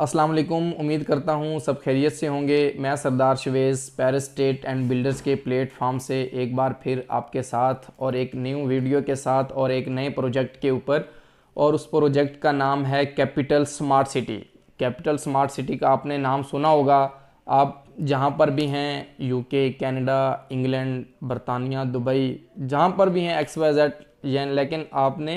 अस्सलाम वालेकुम उम्मीद करता हूँ सब खैरियत से होंगे मैं Sardar Shavez Paris state and builders के प्लेटफॉर्म से एक बार फिर आपके साथ और एक न्यू वीडियो के साथ और एक नए प्रोजेक्ट के ऊपर और उस प्रोजेक्ट का नाम है Capital Smart City Capital Smart City का आपने नाम सुना होगा आप जहाँ पर भी हैं यूके कनाडा इंग्लैंड बरतानिया दुबई जहाँ पर भी हैं एक्स वाई जेड लेकिन आपने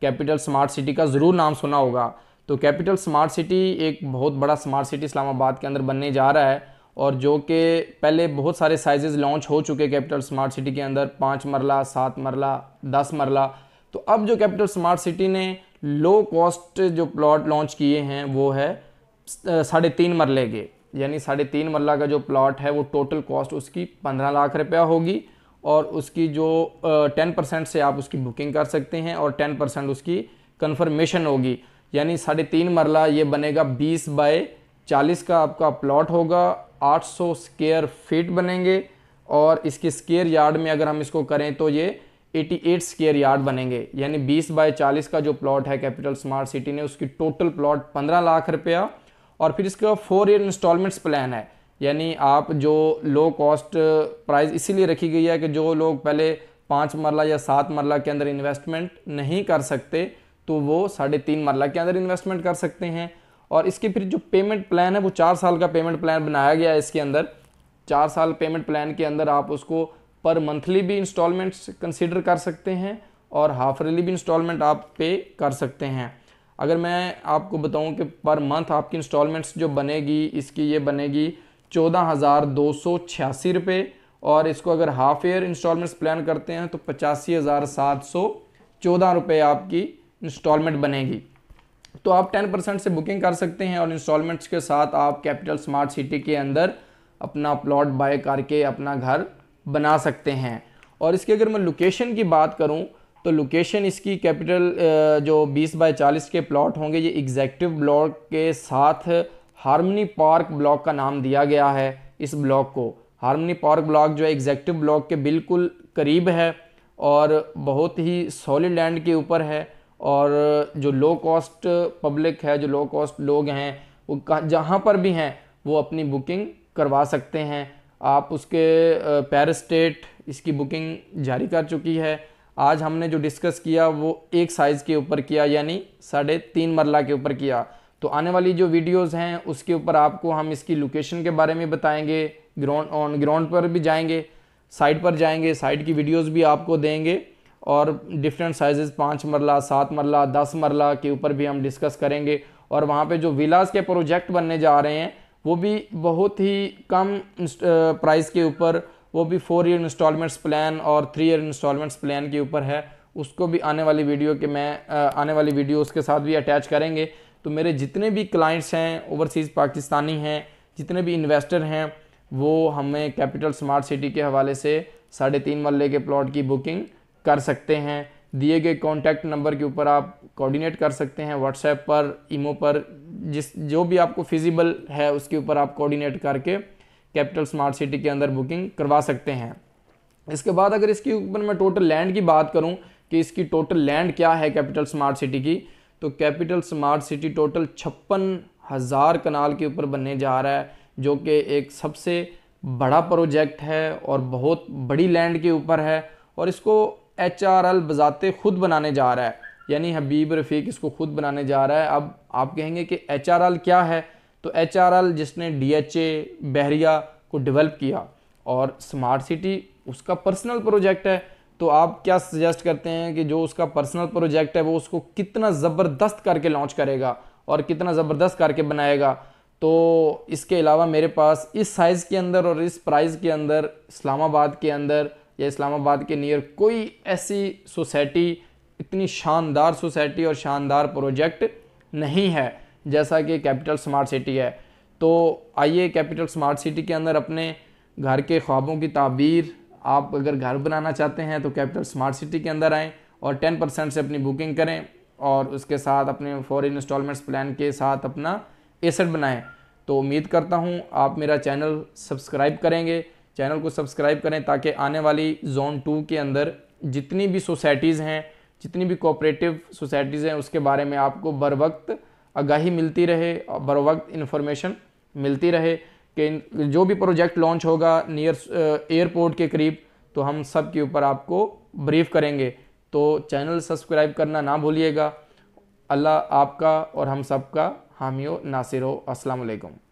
कैपिटल स्मार्ट सिटी का ज़रूर नाम सुना होगा तो कैपिटल स्मार्ट सिटी एक बहुत बड़ा स्मार्ट सिटी इस्लामाबाद के अंदर बनने जा रहा है और जो कि पहले बहुत सारे साइजेस लॉन्च हो चुके कैपिटल स्मार्ट सिटी के अंदर पाँच मरला सात मरला दस मरला तो अब जो कैपिटल स्मार्ट सिटी ने लो कॉस्ट जो प्लॉट लॉन्च किए हैं वो है साढ़े तीन मरले के यानी साढ़े तीन मरला का जो प्लॉट है वो टोटल कॉस्ट उसकी पंद्रह लाख रुपया होगी और उसकी जो टेन परसेंट से आप उसकी बुकिंग कर सकते हैं और टेन परसेंट उसकी कन्फर्मेशन होगी यानी साढ़े तीन मरला ये बनेगा बीस बाय चालीस का आपका प्लॉट होगा आठ सौ स्केयर फीट बनेंगे और इसकी स्केयर यार्ड में अगर हम इसको करें तो ये 88 स्केयर यार्ड बनेंगे यानी 20 बाय 40 का जो प्लॉट है कैपिटल स्मार्ट सिटी ने उसकी टोटल प्लॉट 15 लाख रुपया और फिर इसका फोर ईयर इंस्टॉलमेंट्स प्लान है यानी आप जो लो कॉस्ट प्राइस इसीलिए रखी गई है कि जो लोग पहले पाँच मरला या सात मरला के अंदर इन्वेस्टमेंट नहीं कर सकते तो वो साढ़े तीन मरला के अंदर इन्वेस्टमेंट कर सकते हैं और इसके फिर जो पेमेंट प्लान है वो चार साल का पेमेंट प्लान बनाया गया है इसके अंदर चार साल पेमेंट प्लान के अंदर आप उसको पर मंथली भी इंस्टॉलमेंट्स कंसिडर कर सकते हैं और हाफ ईयरली भी इंस्टॉलमेंट आप पे कर सकते हैं अगर मैं आपको बताऊं कि पर मंथ आपकी इंस्टॉलमेंट्स जो बनेगी इसकी ये बनेगी चौदह हज़ार दो सौ छियासी रुपये और इसको अगर हाफ ईयर इंस्टॉलमेंट्स प्लान करते हैं तो पचासी हज़ार सात सौ चौदह रुपये आपकी इंस्टॉलमेंट बनेगी तो आप 10 परसेंट से बुकिंग कर सकते हैं और इंस्टॉलमेंट्स के साथ आप कैपिटल स्मार्ट सिटी के अंदर अपना प्लॉट बाय करके अपना घर बना सकते हैं और इसके अगर मैं लोकेशन की बात करूं तो लोकेशन इसकी कैपिटल जो 20 बाय 40 के प्लॉट होंगे ये एग्जैक्टिव ब्लॉक के साथ हारमनी पार्क ब्लॉक का नाम दिया गया है इस ब्लॉक को हारमनी पार्क ब्लॉक जो है एग्जैक्टिव ब्लॉक के बिल्कुल करीब है और बहुत ही सॉलिड लैंड के ऊपर है और जो लो कॉस्ट पब्लिक है जो लो कॉस्ट लोग हैं वो जहाँ पर भी हैं वो अपनी बुकिंग करवा सकते हैं आप उसके पेरिस स्टेट इसकी बुकिंग जारी कर चुकी है आज हमने जो डिस्कस किया वो एक साइज़ के ऊपर किया यानी साढ़े तीन मरला के ऊपर किया तो आने वाली जो वीडियोस हैं उसके ऊपर आपको हम इसकी लोकेशन के बारे में बताएंगे ग्राउंड ऑन ग्राउंड पर भी जाएंगे साइड पर जाएंगे साइड की वीडियोस भी आपको देंगे और डिफरेंट साइजेस पाँच मरला सात मरला दस मरला के ऊपर भी हम डिस्कस करेंगे और वहाँ पे जो विलास के प्रोजेक्ट बनने जा रहे हैं वो भी बहुत ही कम प्राइस के ऊपर वो भी फोर ईयर इंस्टॉलमेंट्स प्लान और थ्री ईयर इंस्टॉलमेंट्स प्लान के ऊपर है उसको भी आने वाली वीडियो के मैं आने वाली वीडियो उसके साथ भी अटैच करेंगे तो मेरे जितने भी क्लाइंट्स हैं ओवरसीज़ पाकिस्तानी हैं जितने भी इन्वेस्टर हैं वो हमें कैपिटल स्मार्ट सिटी के हवाले से साढ़े तीन मरले के प्लॉट की बुकिंग कर सकते हैं दिए गए कॉन्टैक्ट नंबर के ऊपर आप कोऑर्डिनेट कर सकते हैं व्हाट्सएप पर ईमो पर जिस जो भी आपको फिजिबल है उसके ऊपर आप कोऑर्डिनेट करके कैपिटल स्मार्ट सिटी के अंदर बुकिंग करवा सकते हैं इसके बाद अगर इसके ऊपर मैं टोटल लैंड की बात करूं कि इसकी टोटल लैंड क्या है कैपिटल स्मार्ट सिटी की तो कैपिटल स्मार्ट सिटी टोटल छप्पन हज़ार कनाल के ऊपर बनने जा रहा है जो कि एक सबसे बड़ा प्रोजेक्ट है और बहुत बड़ी लैंड के ऊपर है और इसको एच आर एल बज़ाते ख़ुद बनाने जा रहा है यानी हबीब रफ़ीक इसको ख़ुद बनाने जा रहा है अब आप कहेंगे कि एच आर एल क्या है तो एच आर एल जिसने डी एच ए बहरिया को डेवलप किया और स्मार्ट सिटी उसका पर्सनल प्रोजेक्ट है तो आप क्या सजेस्ट करते हैं कि जो उसका पर्सनल प्रोजेक्ट है वो उसको कितना ज़बरदस्त करके लॉन्च करेगा और कितना ज़बरदस्त करके बनाएगा तो इसके अलावा मेरे पास इस साइज़ के अंदर और इस प्राइस के अंदर इस्लामाबाद के अंदर या इस्लामाबाद के नियर कोई ऐसी सोसाइटी इतनी शानदार सोसाइटी और शानदार प्रोजेक्ट नहीं है जैसा कि कैपिटल स्मार्ट सिटी है तो आइए कैपिटल स्मार्ट सिटी के अंदर अपने घर के ख्वाबों की ताबीर आप अगर घर बनाना चाहते हैं तो कैपिटल स्मार्ट सिटी के अंदर आएँ और टेन परसेंट से अपनी बुकिंग करें और उसके साथ अपने फॉर इंस्टॉलमेंट्स प्लान के साथ अपना एसेट बनाएं तो उम्मीद करता हूँ आप मेरा चैनल सब्सक्राइब करेंगे चैनल को सब्सक्राइब करें ताकि आने वाली जोन टू के अंदर जितनी भी सोसाइटीज़ हैं जितनी भी कोऑपरेटिव सोसाइटीज़ हैं उसके बारे में आपको बर वक्त आगाही मिलती रहे और बर वक्त इन्फॉर्मेशन मिलती रहे कि जो भी प्रोजेक्ट लॉन्च होगा नियर एयरपोर्ट के करीब तो हम सब के ऊपर आपको ब्रीफ करेंगे तो चैनल सब्सक्राइब करना ना भूलिएगा अल्लाह आपका और हम सब का हामी नासिर हो असलकम